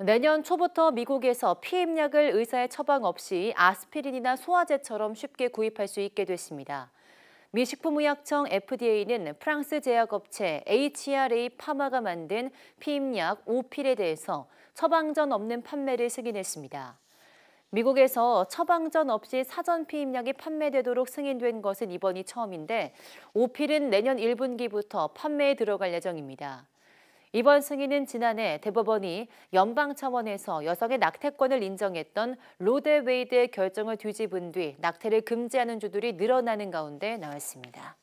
내년 초부터 미국에서 피임약을 의사의 처방 없이 아스피린이나 소화제처럼 쉽게 구입할 수 있게 됐습니다. 미 식품의약청 FDA는 프랑스 제약업체 HRA 파마가 만든 피임약 오필에 대해서 처방전 없는 판매를 승인했습니다. 미국에서 처방전 없이 사전 피임약이 판매되도록 승인된 것은 이번이 처음인데 오필은 내년 1분기부터 판매에 들어갈 예정입니다. 이번 승인은 지난해 대법원이 연방 차원에서 여성의 낙태권을 인정했던 로데 웨이드의 결정을 뒤집은 뒤 낙태를 금지하는 주들이 늘어나는 가운데 나왔습니다.